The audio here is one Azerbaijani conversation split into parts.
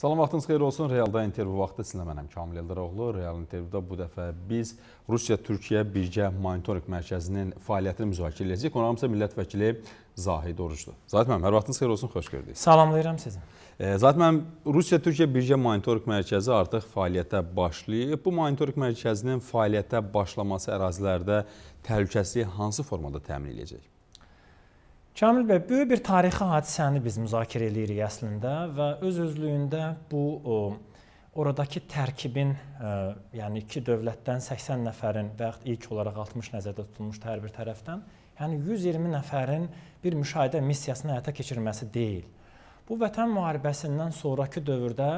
Salam, vaxtınız xeyir olsun. Realda intervyu vaxtı sizinlə mənəm Kamil Eldaroğlu. Real intervyuda bu dəfə biz Rusiya-Türkiyə birgə monitorinq mərkəzinin fəaliyyətini müzakirə edəcəyik. Qonağımız isə millət vəkili Zahid Orucdur. Zahid müəllim, hər vaxtınız xeyir olsun, xoş gördük. Salamlayıram sizi. E, Zahid müəllim, Rusiya-Türkiyə birgə monitorinq mərkəzi artıq fəaliyyətə başlayıb. Bu monitorinq mərkəzinin fəaliyyətə başlaması ərazilərdə təhlükəsizliyi hansı formada təmin edəcək? Kamil bəy, böyük bir tarixi hadisəni biz müzakirə eləyirik əslində və öz-özlüyündə bu o, oradakı tərkibin, ə, e, yəni iki dövlətdən 80 nəfərin və ya ilk olaraq 60 nəzərdə tutulmuş hər bir tərəfdən, yəni 120 nəfərin bir müşahidə missiyasını həyata keçirməsi deyil. Bu vətən müharibəsindən sonrakı dövrdə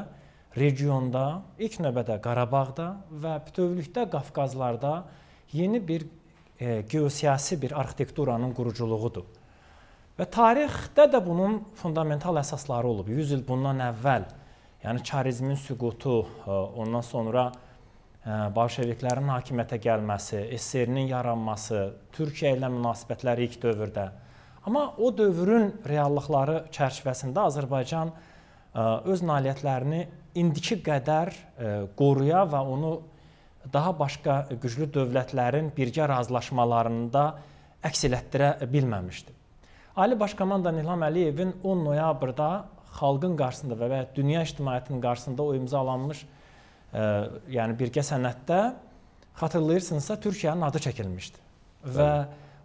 regionda, ilk növbədə Qarabağda və bütövlükdə Qafqazlarda yeni bir e, geosiyasi bir arxitekturanın quruculuğudur. Və tarixdə də bunun fundamental əsasları olub. 100 il bundan əvvəl, yəni çarizmin süqutu, e, ondan sonra e, bolşeviklərin hakimiyyətə gəlməsi, SSR-nin yaranması, Türkiyə ilə münasibətləri ilk dövrdə. Amma o dövrün reallıqları çərçivəsində Azərbaycan e, öz nailiyyətlərini indiki qədər qoruya və onu daha başqa güclü dövlətlərin birgə razılaşmalarında əks elətdirə bilməmişdi. Ali Baş Komandan İlham Əliyevin 10 noyabrda xalqın qarşısında və, və dünya ictimaiyyətinin qarşısında o imzalanmış e, yəni birgə sənəddə xatırlayırsınızsa Türkiyənin adı çəkilmişdi. Və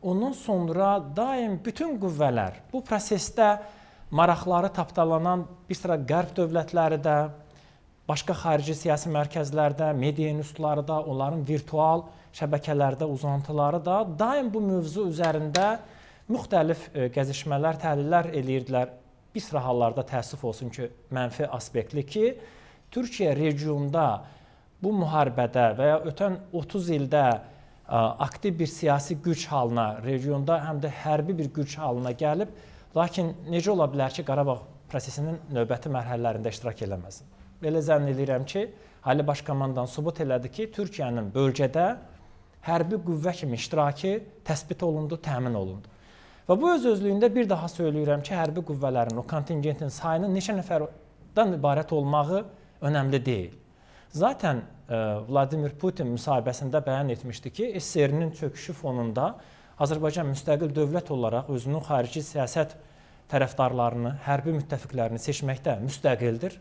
ondan sonra daim bütün qüvvələr bu prosesdə maraqları tapdalanan bir sıra qərb dövlətləri də, başqa xarici siyasi mərkəzlərdə, media institutları da, onların virtual şəbəkələrdə uzantıları da daim bu mövzu üzərində müxtəlif e, gəzişmələr, təhlillər eləyirdilər. Bir sıra hallarda təəssüf olsun ki, mənfi aspektli ki, Türkiyə regionda bu müharibədə və ya ötən 30 ildə e, aktiv bir siyasi güc halına, regionda həm də hərbi bir güc halına gəlib, lakin necə ola bilər ki, Qarabağ prosesinin növbəti mərhələlərində iştirak eləməsin? Belə zənn edirəm ki, Ali Baş Komandan sübut elədi ki, Türkiyənin bölgədə hərbi qüvvə kimi iştirakı təsbit olundu, təmin olundu. Və bu öz özlüyündə bir daha söyləyirəm ki, hərbi qüvvələrin o kontingentin sayının neçə nəfərdən ibarət olmağı önəmli deyil. Zaten e, Vladimir Putin müsahibəsində bəyan etmişdi ki, SSR-nin çöküşü fonunda Azərbaycan müstəqil dövlət olaraq özünün xarici siyasət tərəfdarlarını, hərbi müttəfiqlərini seçməkdə müstəqildir.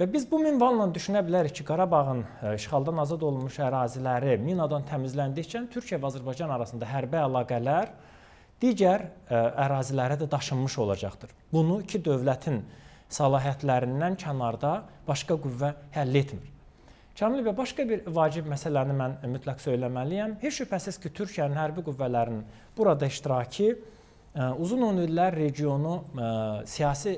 Və biz bu minvalla düşünə bilərik ki, Qarabağın e, işğaldan azad olunmuş əraziləri minadan təmizləndikcə Türkiyə və Azərbaycan arasında hərbi əlaqələr digər e, ərazilərə də daşınmış olacaqdır. Bunu iki dövlətin səlahiyyətlərindən kənarda başqa qüvvə həll etmir. Kamil bəy, başqa bir vacib məsələni mən mütləq söyləməliyəm. Heç şübhəsiz ki, Türkiyənin hərbi qüvvələrinin burada iştirakı e, uzun illər regionu e, siyasi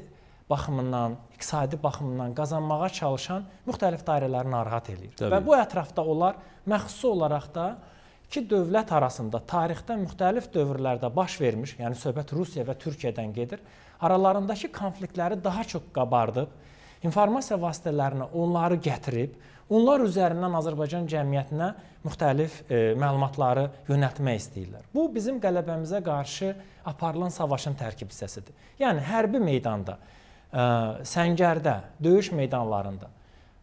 baxımından, iqtisadi baxımından qazanmağa çalışan müxtəlif dairələri narahat eləyir. Təbii. Və bu ətrafda onlar məxsusi olaraq da iki dövlət arasında tarixdə müxtəlif dövrlərdə baş vermiş, yəni söhbət Rusiya və Türkiyədən gedir, aralarındakı konfliktləri daha çox qabardıb, informasiya vasitələrinə onları gətirib, onlar üzərindən Azərbaycan cəmiyyətinə müxtəlif e, məlumatları yönəltmək istəyirlər. Bu bizim qələbəmizə qarşı aparılan savaşın tərkib hissəsidir. Yəni hərbi meydanda, e, səngərdə, döyüş meydanlarında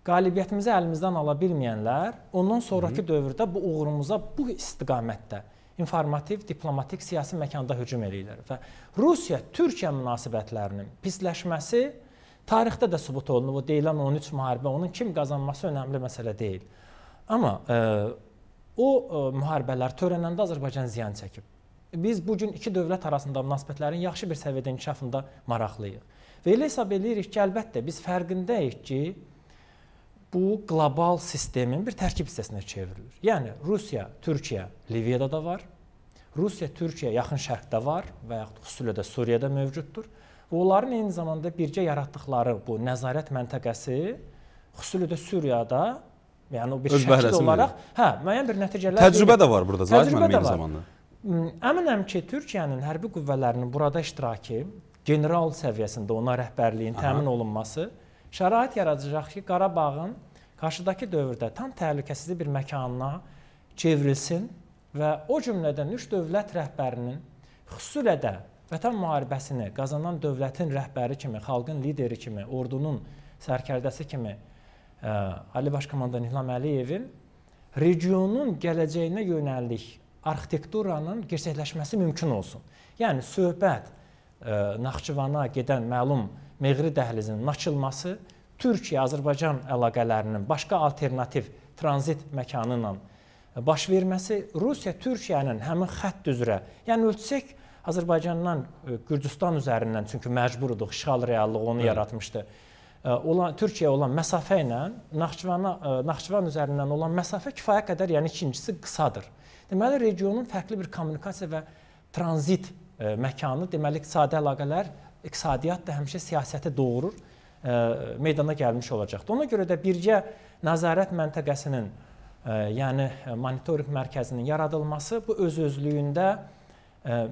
qalibiyyətimizi əlimizdən ala bilməyənlər ondan sonrakı Hı -hı. dövrdə bu uğurumuza bu istiqamətdə informativ, diplomatik, siyasi məkanda hücum eləyirlər və Rusiya Türkiyə münasibətlərinin pisləşməsi tarixdə də sübut olunub. O deyilən 13 müharibə onun kim qazanması önəmli məsələ deyil. Amma e, o e, müharibələr törənəndə Azərbaycan ziyan çəkib. Biz bu gün iki dövlət arasında münasibətlərin yaxşı bir səviyyədə inkişafında maraqlıyıq. Və elə hesab eləyirik ki, əlbəttə biz fərqindəyik ki, bu qlobal sistemin bir tərkib hissəsinə çevrilir. Yəni Rusiya, Türkiyə Liviyada da var. Rusiya, Türkiyə yaxın şərqdə var və yaxud xüsusilə də Suriyada mövcuddur. Və onların eyni zamanda birgə yaratdıqları bu nəzarət məntəqəsi xüsusilə də Suriyada yəni o bir Öz şəkil olaraq, mi? hə, müəyyən bir nəticələr Təcrübə verir. də var burada Zahid müəllim eyni zamanda. Hmm, əminəm ki, Türkiyənin hərbi qüvvələrinin burada iştirakı, general səviyyəsində ona rəhbərliyin Aha. təmin olunması şərait yaradacaq ki, Qarabağın qarşıdakı dövrdə tam təhlükəsizlik bir məkanına çevrilsin və o cümlədən üç dövlət rəhbərinin xüsusilə də vətən müharibəsini qazanan dövlətin rəhbəri kimi, xalqın lideri kimi, ordunun sərkərdəsi kimi ə, e, Ali Baş Komandan İlham Əliyevin regionun gələcəyinə yönəlik arxitekturanın gerçəkləşməsi mümkün olsun. Yəni söhbət ə, e, Naxçıvana gedən məlum Meğri dəhlizinin açılması Türkiyə-Azərbaycan əlaqələrinin başqa alternativ tranzit məkanı ilə baş verməsi Rusiya Türkiyənin həmin xətt üzrə, yəni ölçsək Azərbaycandan e, Gürcüstan üzərindən çünki məcburuduq, işğal reallığı onu Hı. yaratmışdı. E, olan Türkiyəyə olan məsafə ilə Naxçıvana e, Naxçıvan üzərindən olan məsafə kifayə qədər, yəni ikincisi qısadır. Deməli regionun fərqli bir kommunikasiya və tranzit məkanı, deməli iqtisadi əlaqələr iqtisadiyyat da həmişə siyasətə doğurur, e, meydana gəlmiş olacaqdır. Ona görə də birgə nəzarət məntəqəsinin, e, yəni e, monitorinq mərkəzinin yaradılması bu öz-özlüyündə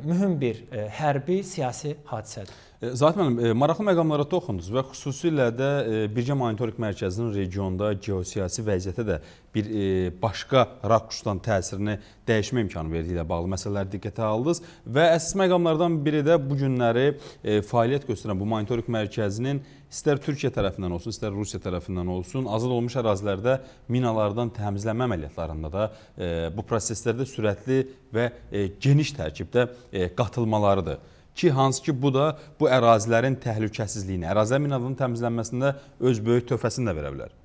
mühüm bir hərbi, siyasi hadisədir. E, Zahid müəllim, e, maraqlı məqamlara toxundunuz və xüsusilə də e, Birgə Monitorinq Mərkəzinin regionda geosiyasi vəziyyətə də bir başqa rakusdan təsirini dəyişmə imkanı verdiyi ilə bağlı məsələləri diqqətə aldınız və əsas məqamlardan biri də bu günləri fəaliyyət göstərən bu monitorinq mərkəzinin istər Türkiyə tərəfindən olsun, istər Rusiya tərəfindən olsun, azad olmuş ərazilərdə minalardan təmizlənmə əməliyyatlarında da bu proseslərdə sürətli və geniş tərkibdə qatılmalarıdır ki, hansı ki bu da bu ərazilərin təhlükəsizliyini, ərazilər minalarının təmizlənməsində öz böyük töhfəsini də verə bilər.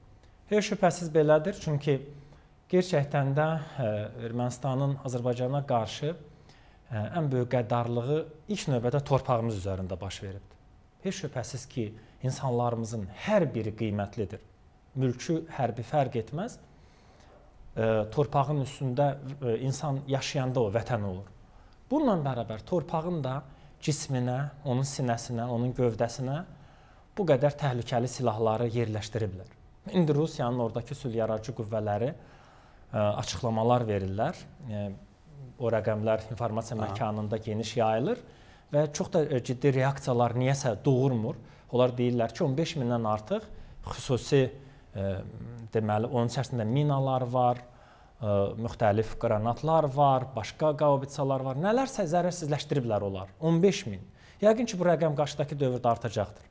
Heç şübhəsiz belədir, çünki gerçəkdən də e, Ermənistanın Azərbaycana qarşı e, ən böyük qəddarlığı ilk növbədə torpağımız üzərində baş veribdir. Heç şübhəsiz ki, insanlarımızın hər biri qiymətlidir. Mülkü hərbi fərq etməz. E, torpağın üstündə insan yaşayanda o vətən olur. Bununla bərabər torpağın da cisminə, onun sinəsinə, onun gövdəsinə bu qədər təhlükəli silahları yerləşdiriblər. İndi Rusiyanın ordakı sülhyaracı qüvvələri e, açıqlamalar verirlər. E, o rəqəmlər informasiya Aha. məkanında geniş yayılır və çox da e, ciddi reaksiyalar niyəsə doğurmur. Onlar deyirlər ki, 15 mindən artıq xüsusi deməli onun içərisində minalar var, müxtəlif qranatlar var, başqa qaubitsalar var. Nələrsə zərərsizləşdiriblər onlar. 15 min. Yəqin ki, bu rəqəm qarşıdakı dövrdə artacaqdır.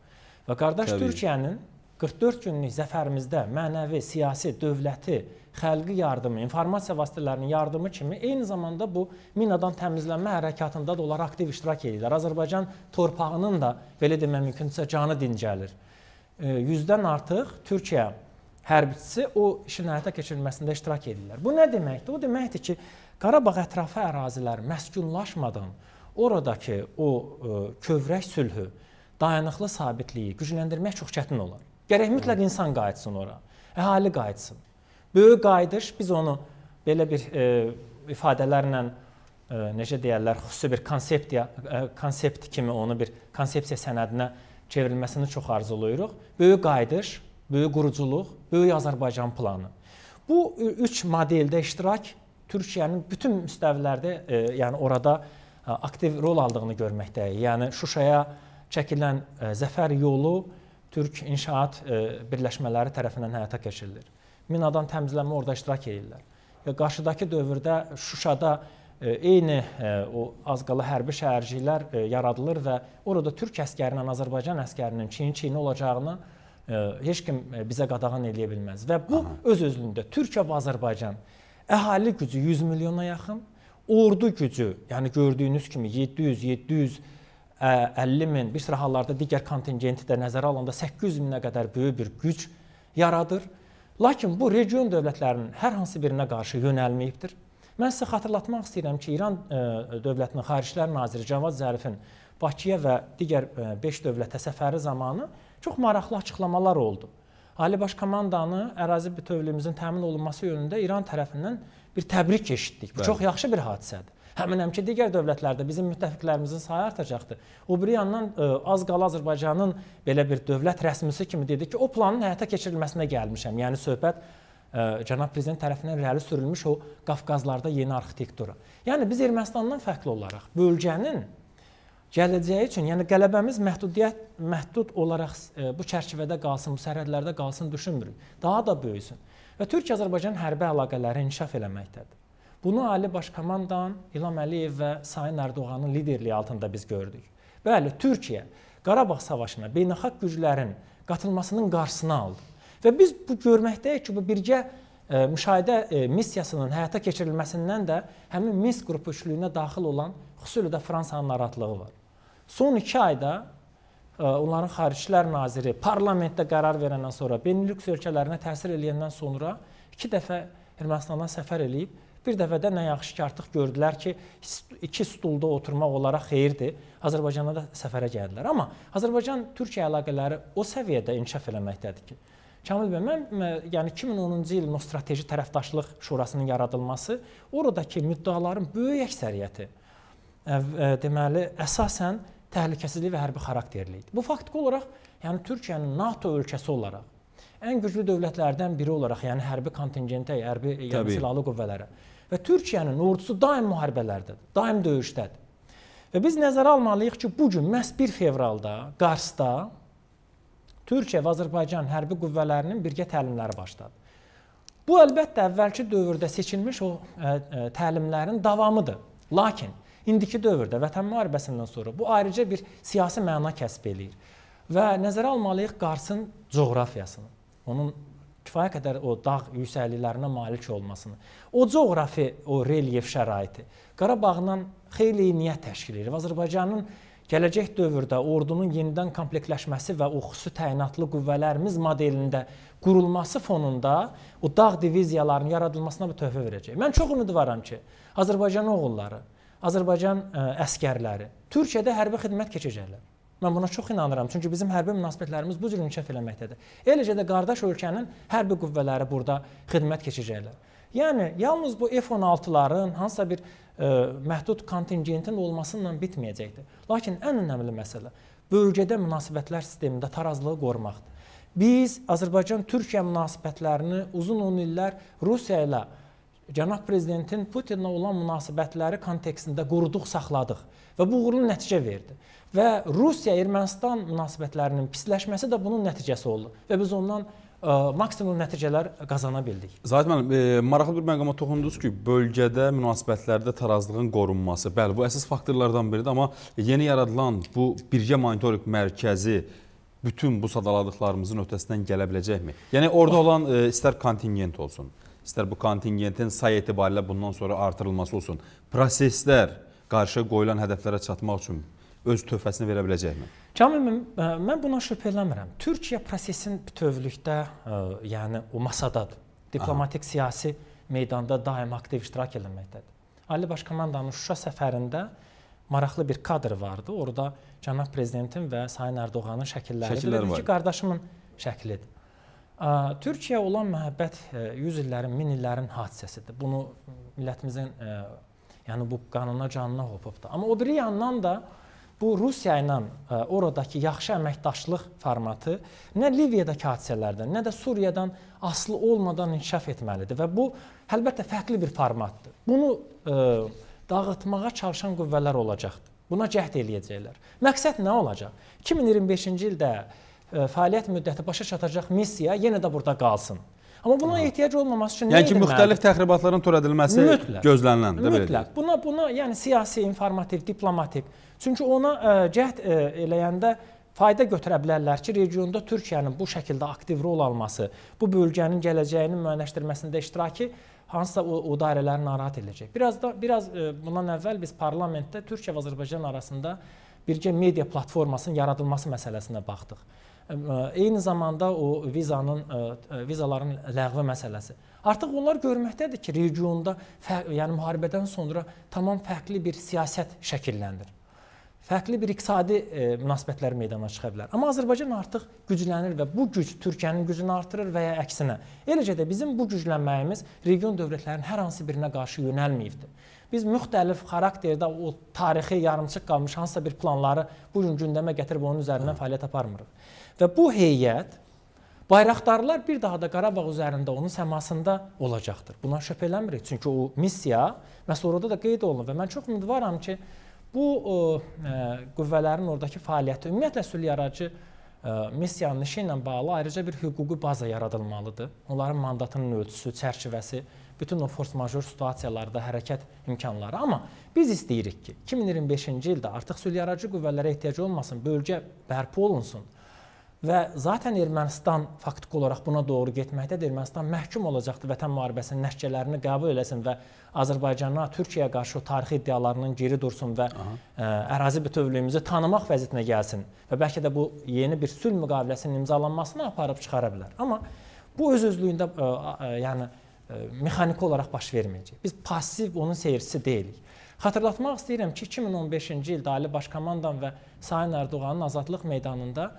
Və qardaş Təbii. Türkiyənin 44 günlük zəfərimizdə mənəvi, siyasi, dövləti, xəlqi yardımı, informasiya vasitələrinin yardımı kimi eyni zamanda bu minadan təmizlənmə hərəkatında da onlar aktiv iştirak edirlər. Azərbaycan torpağının da belə demək mümkündürsə canı dincəlir. 100-dən artıq Türkiyə hərbçisi o işin həyata keçirilməsində iştirak edirlər. Bu nə deməkdir? O deməkdir ki, Qarabağ ətrafı ərazilər məskunlaşmadan oradakı o ə, e, kövrək sülhü, dayanıqlı sabitliyi gücləndirmək çox çətin olar. Gərək mütləq insan qayıtsın ora, əhali qayıtsın. Böyük qayıdış biz onu belə bir e, ifadələrlə e, necə deyirlər, xüsusi bir konsepsiya e, konsept kimi onu bir konsepsiya sənədinə çevrilməsini çox arzuluyuruq. Böyük qayıdış böyük quruculuq, böyük Azərbaycan planı. Bu üç modeldə iştirak Türkiyənin bütün müstəvilərdə, e, yəni orada ə, e, aktiv rol aldığını görməkdəyik. Yəni Şuşaya çəkilən ə, e, zəfər yolu Türk inşaat ə, e, birləşmələri tərəfindən həyata keçirilir. Minadan təmizlənmə orada iştirak edirlər. Və qarşıdakı dövrdə Şuşada ə, eyni ə, o az qala hərbi şəhərciklər ə, yaradılır və orada Türk əskərinin Azərbaycan əskərinin çiyin-çiyinə olacağını heç kim bizə qadağan eləyə bilməz. Və bu Aha. öz özlüyündə Türkiyə və Azərbaycan əhali gücü 100 milyona yaxın, ordu gücü, yəni gördüyünüz kimi 700, 700 50 min, bir sıra hallarda digər kontingenti də nəzərə alanda 800 minə qədər böyük bir güc yaradır. Lakin bu region dövlətlərinin hər hansı birinə qarşı yönəlməyibdir. Mən sizə xatırlatmaq istəyirəm ki, İran dövlətinin xaricilər naziri Cavad Zərifin Bakıya və digər 5 dövlətə səfəri zamanı Çox maraqlı açıqlamalar oldu. Ali Baş Komandanı ərazi bütövlüyümüzün təmin olunması yönündə İran tərəfindən bir təbrik eşitdik. Bu Bəli. çox yaxşı bir hadisədir. Həminəm ki, digər dövlətlərdə bizim müttəfiqlərimizin sayı artacaqdır. O bir yandan ə, e, az qala Azərbaycanın belə bir dövlət rəsmisi kimi dedi ki, o planın həyata keçirilməsinə gəlmişəm. Yəni söhbət ə, e, cənab prezident tərəfindən irəli sürülmüş o Qafqazlarda yeni arxitektura. Yəni biz Ermənistandan fərqli olaraq bölgənin gələcəyi üçün, yəni qələbəmiz məhdudiyyət məhdud olaraq e, bu çərçivədə qalsın, bu sərhədlərdə qalsın düşünmürük. Daha da böyüsün. Və Türkiyə-Azərbaycan hərbi əlaqələri inkişaf eləməkdədir. Bunu Ali Baş Komandan İlham Əliyev və Sayın Ərdoğanın liderliyi altında biz gördük. Bəli, Türkiyə Qarabağ savaşına beynəlxalq güclərin qatılmasının qarşısını aldı. Və biz bu görməkdəyik ki, bu birgə e, müşahidə e, missiyasının həyata keçirilməsindən də həmin Minsk qrupu üçlüyünə daxil olan xüsusilə də Fransanın narahatlığı var. Son iki ayda e, onların Xaricilər Naziri parlamentdə qərar verəndən sonra Benilüks ölkələrinə təsir eləyəndən sonra iki dəfə Ermənistandan səfər eləyib. Bir dəfə də nə yaxşı ki, artıq gördülər ki, iki stulda oturmaq olaraq xeyirdir. Azərbaycana da səfərə gəldilər. Amma Azərbaycan-Türkiyə əlaqələri o səviyyədə inkişaf eləməkdədir ki, Kamil bəy, mən yəni 2010-cu ilin o strateji tərəfdaşlıq şurasının yaradılması, oradakı müddəaların böyük əksəriyyəti deməli əsasən təhlükəsizlik və hərbi xarakterli idi. Bu faktiki olaraq, yəni Türkiyənin NATO ölkəsi olaraq ən güclü dövlətlərdən biri olaraq, yəni hərbi kontingentə, hərbi yəni silahlı qüvvələrə və Türkiyənin ordusu daim müharibələrdədir, daim döyüşdədir. Və biz nəzərə almalıyıq ki, bu gün məhz 1 fevralda Qarsda Türkiyə və Azərbaycan hərbi qüvvələrinin birgə təlimləri başladı. Bu əlbəttə əvvəlki dövrdə seçilmiş o ə, ə, təlimlərin davamıdır. Lakin İndiki dövrdə Vətən müharibəsindən sonra bu ayrıca bir siyasi məna kəsb eləyir. Və nəzərə almalıyıq Qarsın coğrafiyasını. Onun kifayət qədər o dağ yüksəkliklərinə malik olmasını. O coğrafi, o relyef şəraiti Qarabağla xeyli niyyət təşkil edir. Azərbaycanın gələcək dövrdə ordunun yenidən komplektləşməsi və o xüsusi təyinatlı qüvvələrimiz modelində qurulması fonunda o dağ diviziyalarının yaradılmasına bir töhfə verəcək. Mən çox ümidvaram ki, Azərbaycan oğulları Azərbaycan ə, e, əskərləri Türkiyədə hərbi xidmət keçəcəklər. Mən buna çox inanıram. Çünki bizim hərbi münasibətlərimiz bu cür inkişaf eləməkdədir. Eləcə də qardaş ölkənin hərbi qüvvələri burada xidmət keçəcəklər. Yəni yalnız bu F-16-ların hansısa bir ə, e, məhdud kontingentin olmasıyla bitməyəcəkdir. Lakin ən önəmli məsələ bölgədə münasibətlər sistemində tarazlığı qorumaqdır. Biz Azərbaycan-Türkiyə münasibətlərini uzun-uzun illər Rusiya ilə cənab prezidentin Putinlə olan münasibətləri kontekstində quruduq, saxladıq və bu uğurlu nəticə verdi. Və Rusiya-Ermənistan münasibətlərinin pisləşməsi də bunun nəticəsi oldu və biz ondan ə, e, maksimum nəticələr qazana bildik. Zahid müəllim, e, maraqlı bir məqama toxundunuz ki, bölgədə münasibətlərdə tarazlığın qorunması. Bəli, bu əsas faktorlardan biridir, amma yeni yaradılan bu birgə monitorinq mərkəzi bütün bu sadaladıqlarımızın ötəsindən gələ biləcəkmi? Yəni orada olan e, istər kontingent olsun, istər bu kontingentin say etibarilə bundan sonra artırılması olsun, proseslər qarşı qoyulan hədəflərə çatmaq üçün öz töhfəsini verə biləcəkmi? Cəmil e, mən buna şübhə eləmirəm. Türkiyə prosesin bütövlükdə, ə, e, yəni o masadadır. Diplomatik, Aha. siyasi meydanda daim aktiv iştirak etməkdədir. Ali Baş Komandanın Şuşa səfərində maraqlı bir kadr vardı. Orda cənab prezidentin və Sayın Ərdoğanın şəkilləri şəkilləri ki, qardaşımın şəklidir. Türkiyəyə olan məhəbbət 100 illərin, 1000 illərin hadisəsidir. Bunu millətimizin yəni bu qanına, canına hopubdur. Amma o biri yandan da bu Rusiya ilə oradakı yaxşı əməkdaşlıq formatı nə Liviyadakı hadisələrdən, nə də Suriyadan aslı olmadan inkişaf etməlidir və bu əlbəttə fərqli bir formatdır. Bunu dağıtmağa çalışan qüvvələr olacaqdır. Buna cəhd eləyəcəklər. Məqsəd nə olacaq? 2025-ci ildə fəaliyyət müddəti başa çatacaq missiya yenə də burada qalsın. Amma buna Aha. ehtiyac olmaması üçün yəni nə edilməlidir? Yəni ki, müxtəlif təxribatların törədilməsi mütləq, gözlənilən, deyil mi? Mütləq. Buna buna yəni siyasi, informativ, diplomatik. Çünki ona ə, cəhd ə, eləyəndə fayda götürə bilərlər ki, regionda Türkiyənin bu şəkildə aktiv rol alması, bu bölgənin gələcəyinin müəyyənləşdirməsində iştirakı hansısa o, o dairələri narahat edəcək. Biraz da biraz ə, bundan əvvəl biz parlamentdə Türkiyə və Azərbaycan arasında birgə media platformasının yaradılması məsələsinə baxdıq. E, eyni zamanda o vizanın e, e, vizaların ləğvi məsələsi. Artıq onlar görməkdədir ki, regionda yəni müharibədən sonra tamam fərqli bir siyasət şəkilləndir. Fərqli bir iqtisadi e, münasibətlər meydana çıxa bilər. Amma Azərbaycan artıq güclənir və bu güc Türkiyənin gücünü artırır və ya əksinə. Eləcə də bizim bu güclənməyimiz region dövlətlərinin hər hansı birinə qarşı yönəlməyibdi biz müxtəlif xarakterdə o tarixi yarımçıq qalmış hansısa bir planları bu gün gündəmə gətirib onun üzərindən hə. fəaliyyət aparmırıq. Və bu heyət Bayraqdarlar bir daha da Qarabağ üzərində onun səmasında olacaqdır. Buna şübhə eləmirik, çünki o missiya məhz orada da qeyd olunur və mən çox ümidvaram ki, bu o, ə, e, qüvvələrin oradakı fəaliyyəti ümumiyyətlə sülh yaradıcı e, missiyanın işi ilə bağlı ayrıca bir hüquqi baza yaradılmalıdır. Onların mandatının ölçüsü, çərçivəsi, bütün o fors major situasiyalarda hərəkət imkanları. Amma biz istəyirik ki, 2025-ci ildə artıq sülh yaradıcı qüvvələrə ehtiyac olmasın, bölgə bərpa olunsun Və zaten Ermənistan faktiki olaraq buna doğru getməkdədir. Ermənistan məhkum olacaqdı vətən müharibəsinin nəticələrini qəbul eləsin və Azərbaycana, Türkiyəyə qarşı tarixi iddialarından geri dursun və Aha. ə, e, ərazi bütövlüyümüzü tanımaq vəziyyətinə gəlsin və bəlkə də bu yeni bir sülh müqaviləsinin imzalanmasına aparıb çıxara bilər. Amma bu öz özlüyündə ə, e, ə, e, yəni ə, mexaniki olaraq baş verməyəcək. Biz passiv onun seyircisi deyilik. Xatırlatmaq istəyirəm ki, 2015-ci ildə Ali Baş Komandan və Sayın Ərdoğanın Azadlıq meydanında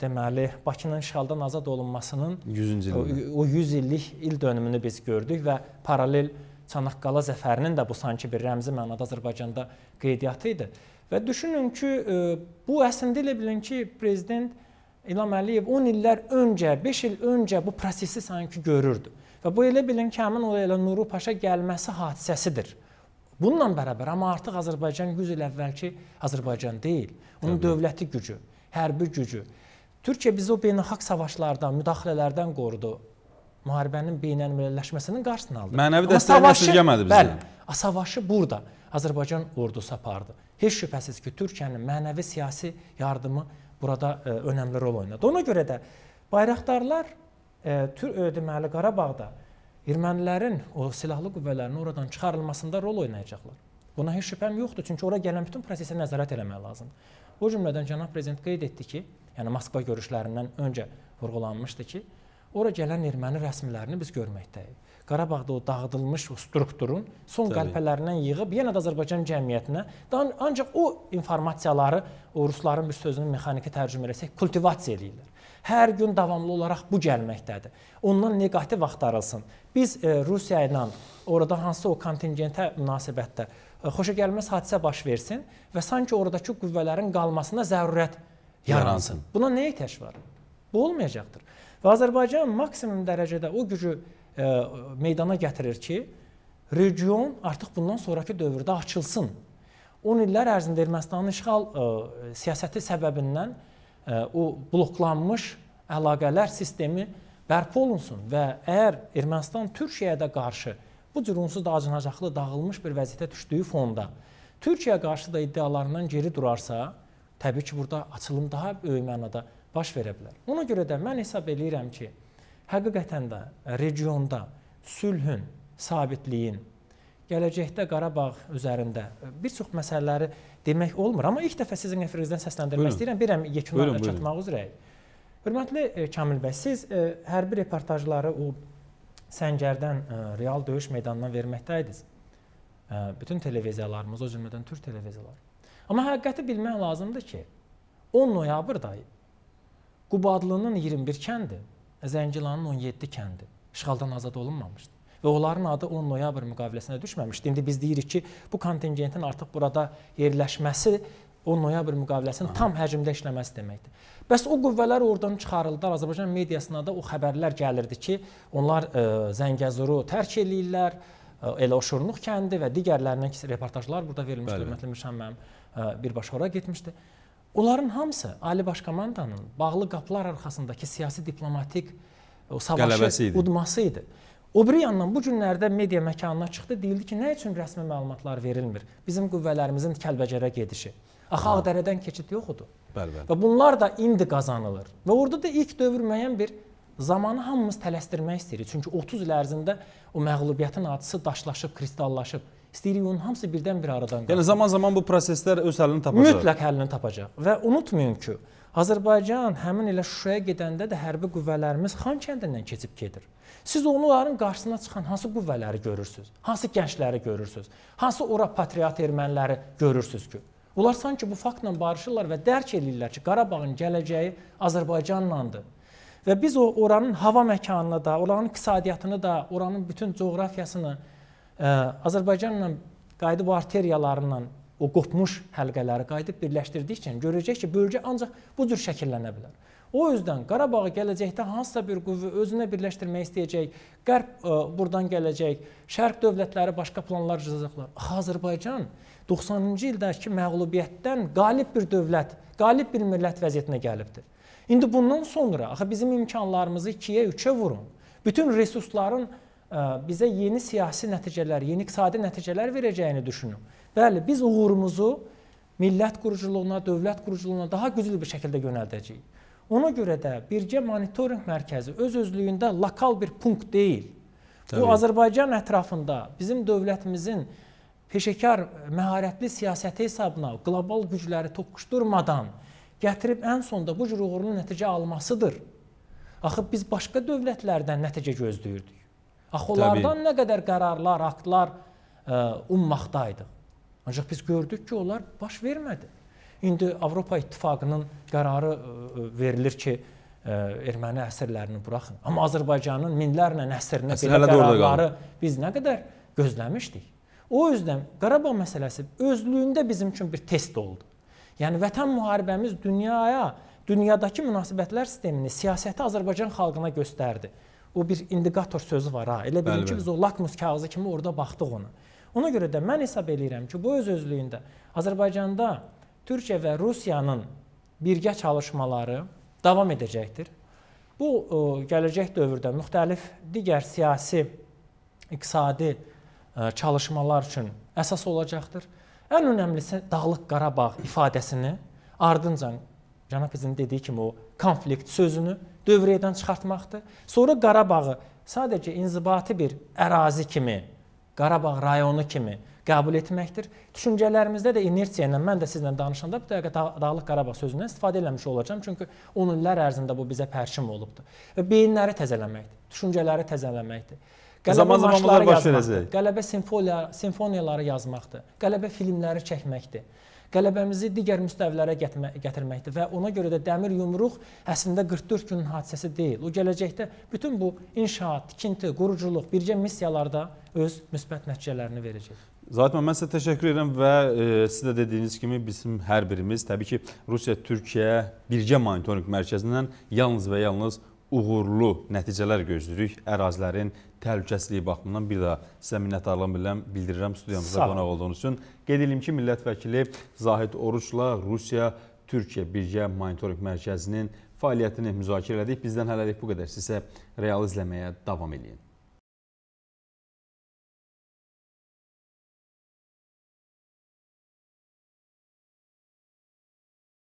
deməli Bakının işğaldan azad olunmasının 100-cü ilini o 100 illik il dönümünü biz gördük və paralel Çanaqqala zəfərinin də bu sanki bir rəmzi mənada Azərbaycanda qeydiyyatı idi. Və düşünün ki, bu əslində elə bilin ki, prezident İlham Əliyev 10 illər öncə, 5 il öncə bu prosesi sanki görürdü. Və bu elə bilin ki, həmin o elə Nuru Paşa gəlməsi hadisəsidir. Bununla bərabər amma artıq Azərbaycan 100 il əvvəlki Azərbaycan deyil. Onun Təbii. dövləti gücü hərbi gücü. Türkiyə bizi o beynəlxalq savaşlardan, müdaxilələrdən qorudu. Müharibənin beynəlmiləlləşməsinin qarşısını aldı. Mənəvi dəstəyi nəticələmədi bizə. Bəli, savaşı burada Azərbaycan ordusu apardı. Heç şübhəsiz ki, Türkiyənin mənəvi siyasi yardımı burada ə, e, önəmli rol oynadı. Ona görə də bayraqdarlar ə, e, tür ə, e, deməli Qarabağda ermənilərin o silahlı qüvvələrinin oradan çıxarılmasında rol oynayacaqlar. Buna heç şübhəm yoxdur, çünki ora gələn bütün prosesə nəzarət eləmək lazımdır. Bu cümlədən cənab prezident qeyd etdi ki, yəni Moskva görüşlərindən öncə vurğulanmışdı ki, ora gələn erməni rəsmilərini biz görməkdəyik. Qarabağda o dağıdılmış o strukturun son Tabii. qəlpələrindən yığıb yenə də Azərbaycan cəmiyyətinə daha ancaq o informasiyaları o rusların bir sözünün mexaniki tərcümə eləsək kultivasiya eləyirlər. Hər gün davamlı olaraq bu gəlməkdədir. Ondan neqativ axtarılsın. Biz e, Rusiya ilə orada hansı o kontingentə münasibətdə xoşagəlməz hadisə baş versin və sanki oradakı qüvvələrin qalmasına zərurət yaransın. Buna nə ehtiyac var? Bu olmayacaqdır. Və Azərbaycan maksimum dərəcədə o gücü e, meydana gətirir ki, region artıq bundan sonrakı dövrdə açılsın. 10 illər ərzində Ermənistanın işğal e, siyasəti səbəbindən e, o bloklanmış əlaqələr sistemi bərpa olunsun və əgər Ermənistan Türkiyəyə də qarşı e, bu cür onsuz da acınacaqlı dağılmış bir vəziyyətə düşdüyü fonda Türkiyə qarşı da iddialarından geri durarsa, təbii ki, burada açılım daha böyük mənada baş verə bilər. Ona görə də mən hesab eləyirəm ki, həqiqətən də regionda sülhün, sabitliyin, gələcəkdə Qarabağ üzərində bir çox məsələləri demək olmur, amma ilk dəfə sizin efirinizdən səsləndirmək buyurun. istəyirəm, birəm yekunlarla çatmaq üzrəyik. Hörmətli e, Kamil bəy, siz e, hərbi reportajları o səngərdən ə, e, real döyüş meydanına verməkdə idiniz. Ə, e, bütün televiziyalarımız, o cümlədən Türk televiziyaları. Amma həqiqəti bilmək lazımdır ki, 10 noyabrda Qubadlının 21 kəndi, e, Zəngilanın 17 kəndi işğaldan azad olunmamışdı və onların adı 10 noyabr müqaviləsinə düşməmişdi. İndi biz deyirik ki, bu kontingentin artıq burada yerləşməsi o noyabr müqaviləsinin tam həcmdə işləməsi deməkdir. Bəs o qüvvələr oradan çıxarıldı. Azərbaycan mediasına da o xəbərlər gəlirdi ki, onlar ə, e, Zəngəzuru tərk eləyirlər, ə, e, elə o Şurnuq kəndi və digərlərinə ki, reportajlar burada verilmişdi. Hörmətli Müşəm müəllim e, birbaşa ora getmişdi. Onların hamısı Ali Baş Komandanın bağlı qapılar arxasındakı siyasi diplomatik o savaşı idi. udması idi. O biri yandan bu günlərdə media məkanına çıxdı, deyildi ki, nə üçün rəsmi məlumatlar verilmir? Bizim qüvvələrimizin Kəlbəcərə gedişi. Axı Ağdərədən keçid yoxdur. Bəli, bəli. Və bunlar da indi qazanılır. Və orada da ilk dövr müəyyən bir zamanı hamımız tələsdirmək istəyirik. Çünki 30 il ərzində o məğlubiyyətin acısı daşlaşıb, kristallaşıb. İstəyirik onun hamısı birdən-bir aradan qalxsın. Yəni zaman-zaman bu proseslər öz həllini tapacaq. Mütləq həllini tapacaq. Və unutmayın ki, Azərbaycan həmin elə Şuşaya gedəndə də hərbi qüvvələrimiz Xan kəndindən keçib gedir. Siz onların qarşısına çıxan hansı qüvvələri görürsüz? Hansı gəncləri görürsüz? Hansı ora patriot erməniləri görürsüz ki? Onlar sanki bu faktla barışırlar və dərk edirlər ki, Qarabağın gələcəyi Azərbaycanlandır. Və biz o oranın hava məkanını da, oranın iqtisadiyyatını da, oranın bütün coğrafiyasını ə, e, Azərbaycanla qayıdıb arteriyalarla o qopmuş həlqələri qayıdıb birləşdirdikcə görəcək ki, bölgə ancaq bu cür şəkillənə bilər. O üzdən Qarabağı gələcəkdə hansısa bir qüvvə özünə birləşdirmək istəyəcək. Qərb ə, e, burdan gələcək. Şərq dövlətləri başqa planlar cızıqlar. Azərbaycan 90-cı ildəki məğlubiyyətdən qalib bir dövlət, qalib bir millət vəziyyətinə gəlibdi. İndi bundan sonra axı bizim imkanlarımızı 2-yə 3-ə vurun. Bütün resursların ə, e, bizə yeni siyasi nəticələr, yeni iqtisadi nəticələr verəcəyini düşünün. Bəli, biz uğurumuzu millət quruculuğuna, dövlət quruculuğuna daha güclü bir şəkildə yönəldəcəyik. Ona görə də birgə monitorinq mərkəzi öz özlüyündə lokal bir punkt deyil. Təbii. Bu Azərbaycan ətrafında bizim dövlətimizin peşəkar, məharətli siyasəti hesabına qlobal gücləri toqquşdurmadan gətirib ən sonda bu cür uğurlu nəticə almasıdır. Axı biz başqa dövlətlərdən nəticə gözləyirdik. Axı onlardan Təbii. nə qədər qərarlar, aktlar ə, e, ummaqdaydıq. Ancaq biz gördük ki, onlar baş vermədi. İndi Avropa İttifaqının qərarı verilir ki, ə, erməni əsirlərini buraxın. Amma Azərbaycanın minlərlə əsirinin belə qərarları biz nə qədər gözləmişdik. O üzdən Qarabağ məsələsi özlüyündə bizim üçün bir test oldu. Yəni vətən müharibəmiz dünyaya, dünyadakı münasibətlər sistemini, siyasəti Azərbaycan xalqına göstərdi. O bir indikator sözü var ha. Elə bilin ki, biz o lakmus kağızı kimi orada baxdıq ona. Ona görə də mən hesab eləyirəm ki, bu öz özlüyündə Azərbaycanda Türkiyə və Rusiyanın birgə çalışmaları davam edəcəkdir. Bu e, gələcək dövrdə müxtəlif digər siyasi, iqtisadi e, çalışmalar üçün əsas olacaqdır. Ən önəmlisi Dağlıq Qarabağ ifadəsini ardınca cənab prezidentin dediyi kimi o konflikt sözünü dövrədən çıxartmaqdır. Sonra Qarabağı sadəcə inzibati bir ərazi kimi, Qarabağ rayonu kimi qəbul etməkdir. Düşüncələrimizdə də inersiya ilə mən də sizlə danışanda bu dəqiqə da Dağlıq Qarabağ sözündən istifadə eləmiş olacağam, çünki onun illər ərzində bu bizə pərçim olubdu. Və beyinləri təzələməkdir, düşüncələri təzələməkdir. Qələbə marşları yazmaqdır, qələbə simfoniyaları, simfoniyaları yazmaqdır, qələbə filmləri çəkməkdir qələbəmizi digər müstəvilərə gətirməkdir və ona görə də dəmir yumruq əslində 44 günün hadisəsi deyil. O gələcəkdə bütün bu inşaat, tikinti, quruculuq, birgə missiyalarda öz müsbət nəticələrini verəcək. Zaten mən sizə təşəkkür edirəm və e, siz də dediyiniz kimi bizim hər birimiz təbii ki, Rusiya-Türkiyə birgə monitorinq mərkəzindən yalnız və yalnız uğurlu nəticələr gözləyirik. Ərazilərin təhlükəsizliyi baxımından bir daha sizə minnətdarlığımı bildirəm, bildirirəm studiyamızda qonaq olduğunuz üçün. Qeyd edim ki, millət vəkili Zahid Oruçla Rusiya-Türkiyə birgə monitorinq mərkəzinin fəaliyyətini müzakirə elədik. Bizdən hələlik bu qədər. Sizə real izləməyə davam edin.